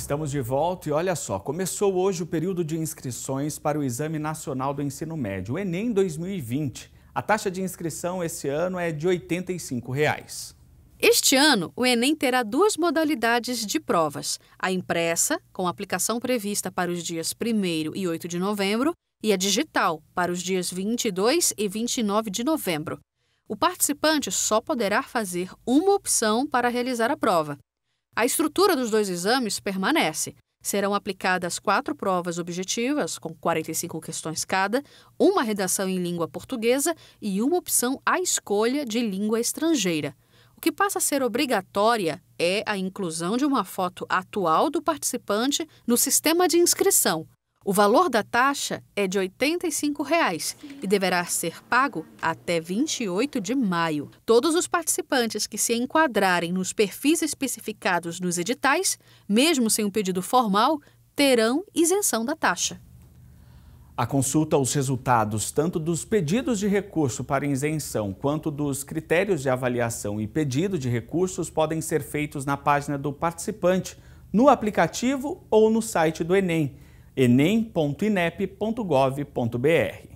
Estamos de volta e olha só, começou hoje o período de inscrições para o Exame Nacional do Ensino Médio, o Enem 2020. A taxa de inscrição esse ano é de R$ 85. Reais. Este ano, o Enem terá duas modalidades de provas: a impressa, com aplicação prevista para os dias 1 e 8 de novembro, e a digital, para os dias 22 e 29 de novembro. O participante só poderá fazer uma opção para realizar a prova. A estrutura dos dois exames permanece. Serão aplicadas quatro provas objetivas, com 45 questões cada, uma redação em língua portuguesa e uma opção à escolha de língua estrangeira. O que passa a ser obrigatória é a inclusão de uma foto atual do participante no sistema de inscrição, o valor da taxa é de R$ 85 reais e deverá ser pago até 28 de maio. Todos os participantes que se enquadrarem nos perfis especificados nos editais, mesmo sem um pedido formal, terão isenção da taxa. A consulta aos resultados tanto dos pedidos de recurso para isenção quanto dos critérios de avaliação e pedido de recursos podem ser feitos na página do participante, no aplicativo ou no site do Enem enem.inep.gov.br.